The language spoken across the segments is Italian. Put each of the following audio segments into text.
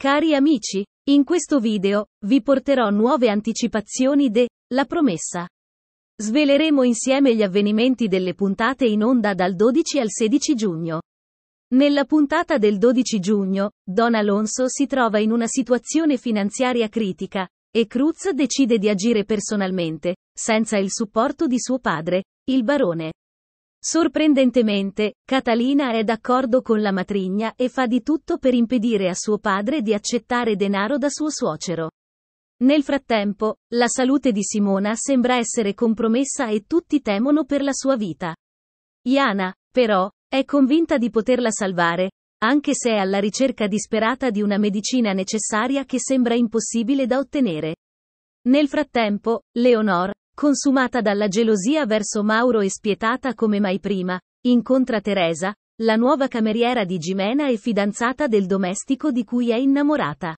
Cari amici, in questo video, vi porterò nuove anticipazioni de La promessa. Sveleremo insieme gli avvenimenti delle puntate in onda dal 12 al 16 giugno. Nella puntata del 12 giugno, Don Alonso si trova in una situazione finanziaria critica, e Cruz decide di agire personalmente, senza il supporto di suo padre, il barone. Sorprendentemente, Catalina è d'accordo con la matrigna e fa di tutto per impedire a suo padre di accettare denaro da suo suocero. Nel frattempo, la salute di Simona sembra essere compromessa e tutti temono per la sua vita. Iana, però, è convinta di poterla salvare, anche se è alla ricerca disperata di una medicina necessaria che sembra impossibile da ottenere. Nel frattempo, Leonor, consumata dalla gelosia verso Mauro e spietata come mai prima, incontra Teresa, la nuova cameriera di Jimena e fidanzata del domestico di cui è innamorata.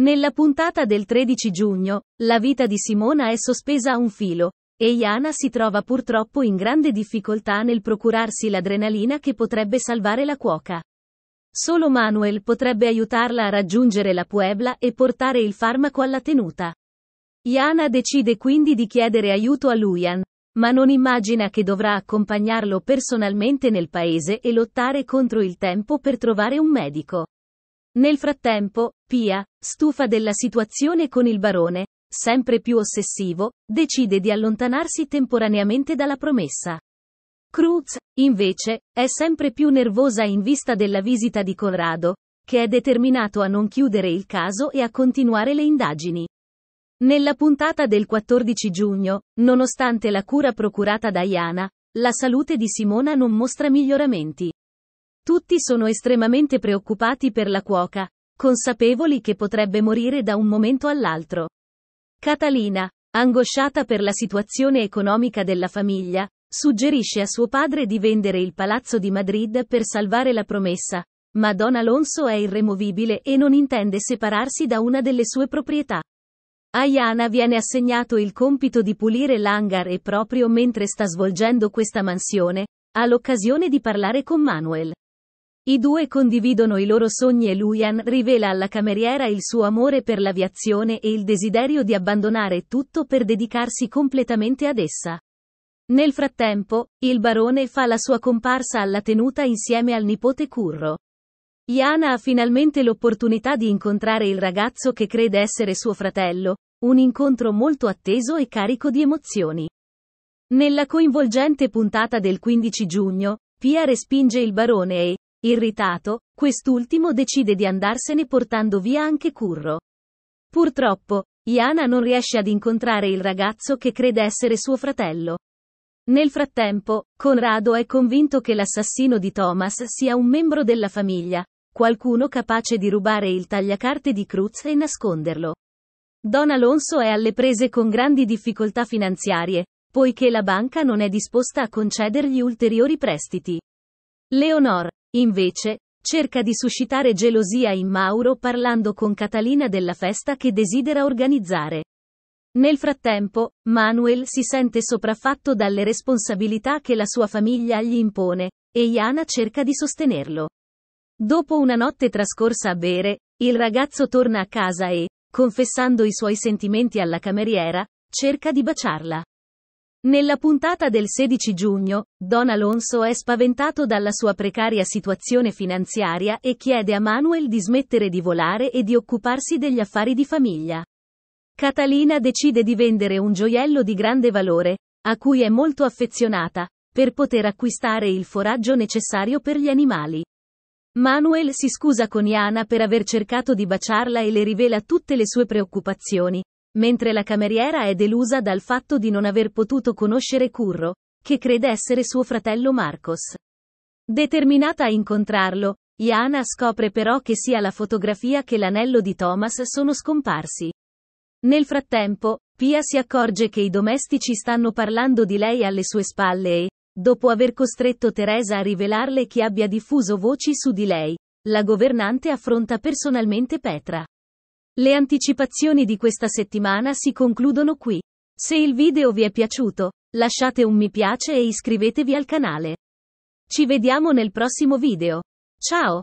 Nella puntata del 13 giugno, la vita di Simona è sospesa a un filo, e Iana si trova purtroppo in grande difficoltà nel procurarsi l'adrenalina che potrebbe salvare la cuoca. Solo Manuel potrebbe aiutarla a raggiungere la Puebla e portare il farmaco alla tenuta. Yana decide quindi di chiedere aiuto a Luyan, ma non immagina che dovrà accompagnarlo personalmente nel paese e lottare contro il tempo per trovare un medico. Nel frattempo, Pia, stufa della situazione con il barone, sempre più ossessivo, decide di allontanarsi temporaneamente dalla promessa. Cruz, invece, è sempre più nervosa in vista della visita di Conrado, che è determinato a non chiudere il caso e a continuare le indagini. Nella puntata del 14 giugno, nonostante la cura procurata da Iana, la salute di Simona non mostra miglioramenti. Tutti sono estremamente preoccupati per la cuoca, consapevoli che potrebbe morire da un momento all'altro. Catalina, angosciata per la situazione economica della famiglia, suggerisce a suo padre di vendere il palazzo di Madrid per salvare la promessa, ma Don Alonso è irremovibile e non intende separarsi da una delle sue proprietà. A Yana viene assegnato il compito di pulire l'hangar e proprio mentre sta svolgendo questa mansione, ha l'occasione di parlare con Manuel. I due condividono i loro sogni e Luian rivela alla cameriera il suo amore per l'aviazione e il desiderio di abbandonare tutto per dedicarsi completamente ad essa. Nel frattempo, il barone fa la sua comparsa alla tenuta insieme al nipote Curro. Iana ha finalmente l'opportunità di incontrare il ragazzo che crede essere suo fratello, un incontro molto atteso e carico di emozioni. Nella coinvolgente puntata del 15 giugno, Pia respinge il barone e, irritato, quest'ultimo decide di andarsene portando via anche Curro. Purtroppo, Iana non riesce ad incontrare il ragazzo che crede essere suo fratello. Nel frattempo, Conrado è convinto che l'assassino di Thomas sia un membro della famiglia, qualcuno capace di rubare il tagliacarte di Cruz e nasconderlo. Don Alonso è alle prese con grandi difficoltà finanziarie, poiché la banca non è disposta a concedergli ulteriori prestiti. Leonor, invece, cerca di suscitare gelosia in Mauro parlando con Catalina della festa che desidera organizzare. Nel frattempo, Manuel si sente sopraffatto dalle responsabilità che la sua famiglia gli impone, e Iana cerca di sostenerlo. Dopo una notte trascorsa a bere, il ragazzo torna a casa e, confessando i suoi sentimenti alla cameriera, cerca di baciarla. Nella puntata del 16 giugno, Don Alonso è spaventato dalla sua precaria situazione finanziaria e chiede a Manuel di smettere di volare e di occuparsi degli affari di famiglia. Catalina decide di vendere un gioiello di grande valore, a cui è molto affezionata, per poter acquistare il foraggio necessario per gli animali. Manuel si scusa con Iana per aver cercato di baciarla e le rivela tutte le sue preoccupazioni, mentre la cameriera è delusa dal fatto di non aver potuto conoscere Curro, che crede essere suo fratello Marcos. Determinata a incontrarlo, Iana scopre però che sia la fotografia che l'anello di Thomas sono scomparsi. Nel frattempo, Pia si accorge che i domestici stanno parlando di lei alle sue spalle e, dopo aver costretto Teresa a rivelarle chi abbia diffuso voci su di lei, la governante affronta personalmente Petra. Le anticipazioni di questa settimana si concludono qui. Se il video vi è piaciuto, lasciate un mi piace e iscrivetevi al canale. Ci vediamo nel prossimo video. Ciao!